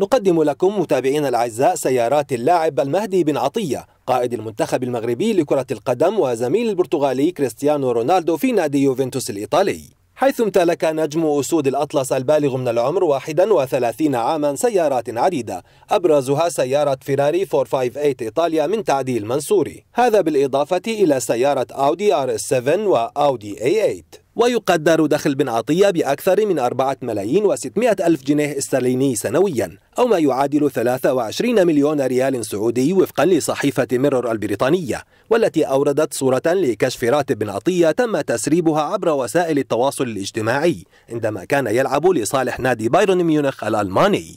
نقدم لكم متابعينا الأعزاء سيارات اللاعب المهدي بن عطية قائد المنتخب المغربي لكرة القدم وزميل البرتغالي كريستيانو رونالدو في نادي يوفنتوس الإيطالي حيث امتلك نجم أسود الأطلس البالغ من العمر 31 عاما سيارات عديدة أبرزها سيارة فيراري 458 إيطاليا من تعديل منصوري هذا بالإضافة إلى سيارة أودي R7 وأودي A8 إيه ويقدر دخل بن عطية بأكثر من 4 ملايين و600 ألف جنيه استرليني سنويا أو ما يعادل 23 مليون ريال سعودي وفقا لصحيفة ميرور البريطانية والتي أوردت صورة لكشف راتب بن عطية تم تسريبها عبر وسائل التواصل الاجتماعي عندما كان يلعب لصالح نادي بايرن ميونخ الألماني